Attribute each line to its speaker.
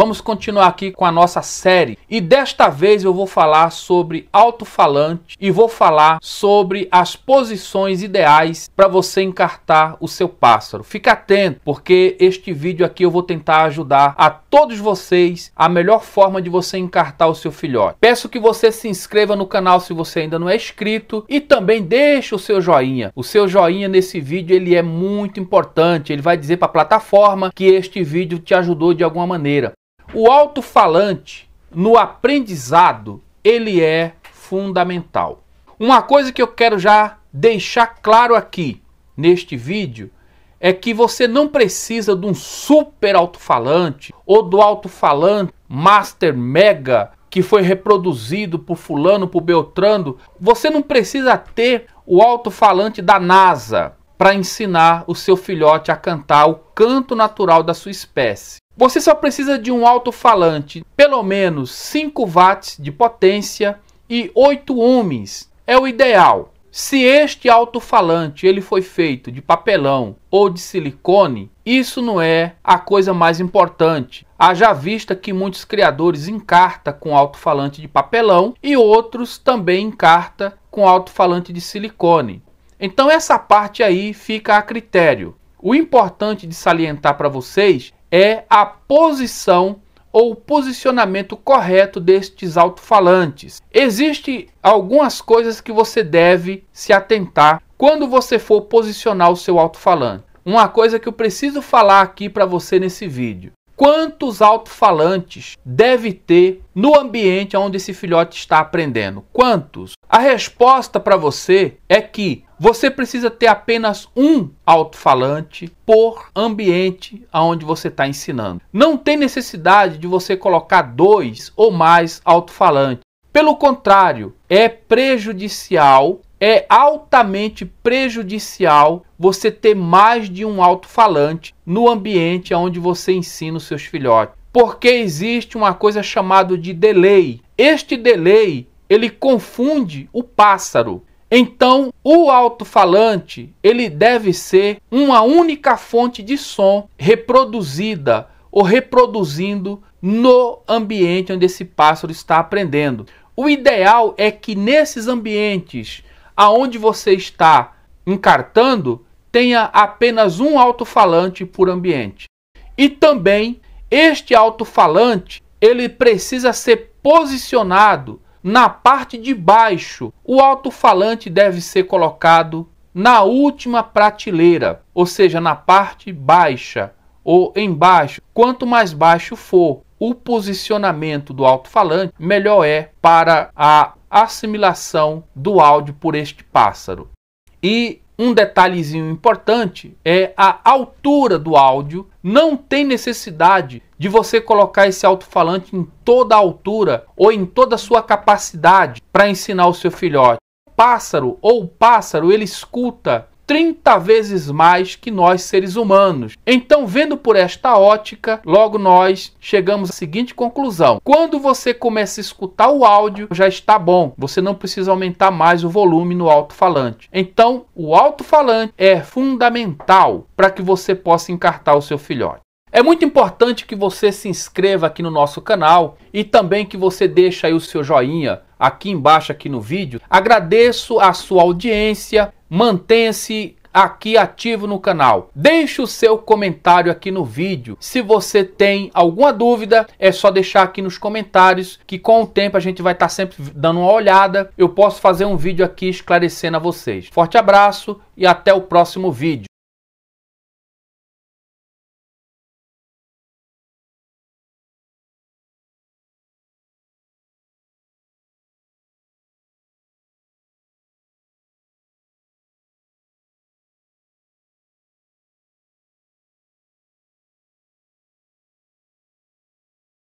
Speaker 1: Vamos continuar aqui com a nossa série e desta vez eu vou falar sobre alto-falante e vou falar sobre as posições ideais para você encartar o seu pássaro. Fica atento porque este vídeo aqui eu vou tentar ajudar a todos vocês a melhor forma de você encartar o seu filhote. Peço que você se inscreva no canal se você ainda não é inscrito e também deixe o seu joinha. O seu joinha nesse vídeo ele é muito importante, ele vai dizer para a plataforma que este vídeo te ajudou de alguma maneira. O alto-falante no aprendizado, ele é fundamental. Uma coisa que eu quero já deixar claro aqui neste vídeo é que você não precisa de um super alto-falante ou do alto-falante master mega que foi reproduzido por fulano, por Beltrando. Você não precisa ter o alto-falante da NASA para ensinar o seu filhote a cantar o canto natural da sua espécie. Você só precisa de um alto-falante, pelo menos 5 watts de potência e 8 ohms. É o ideal. Se este alto-falante ele foi feito de papelão ou de silicone, isso não é a coisa mais importante. Haja vista que muitos criadores encarta com alto-falante de papelão e outros também encarta com alto-falante de silicone. Então essa parte aí fica a critério. O importante de salientar para vocês é a posição ou posicionamento correto destes alto-falantes. Existem algumas coisas que você deve se atentar quando você for posicionar o seu alto-falante. Uma coisa que eu preciso falar aqui para você nesse vídeo. Quantos alto-falantes deve ter no ambiente onde esse filhote está aprendendo? Quantos? A resposta para você é que você precisa ter apenas um alto-falante por ambiente aonde você está ensinando. Não tem necessidade de você colocar dois ou mais alto-falantes. Pelo contrário, é prejudicial, é altamente prejudicial você ter mais de um alto-falante no ambiente onde você ensina os seus filhotes. Porque existe uma coisa chamada de delay. Este delay ele confunde o pássaro. Então, o alto-falante, ele deve ser uma única fonte de som reproduzida ou reproduzindo no ambiente onde esse pássaro está aprendendo. O ideal é que nesses ambientes aonde você está encartando, tenha apenas um alto-falante por ambiente. E também este alto-falante, ele precisa ser posicionado na parte de baixo. O alto-falante deve ser colocado na última prateleira, ou seja, na parte baixa ou embaixo. Quanto mais baixo for o posicionamento do alto-falante, melhor é para a assimilação do áudio por este pássaro. E um detalhezinho importante é a altura do áudio. Não tem necessidade de você colocar esse alto-falante em toda a altura ou em toda a sua capacidade para ensinar o seu filhote. O pássaro ou o pássaro, ele escuta 30 vezes mais que nós seres humanos. Então, vendo por esta ótica, logo nós chegamos à seguinte conclusão: quando você começa a escutar o áudio, já está bom, você não precisa aumentar mais o volume no alto-falante. Então, o alto-falante é fundamental para que você possa encartar o seu filhote. É muito importante que você se inscreva aqui no nosso canal e também que você deixe aí o seu joinha aqui embaixo aqui no vídeo. Agradeço a sua audiência, mantenha-se aqui ativo no canal. Deixe o seu comentário aqui no vídeo. Se você tem alguma dúvida, é só deixar aqui nos comentários que com o tempo a gente vai estar tá sempre dando uma olhada. Eu posso fazer um vídeo aqui esclarecendo a vocês. Forte abraço e até o próximo vídeo.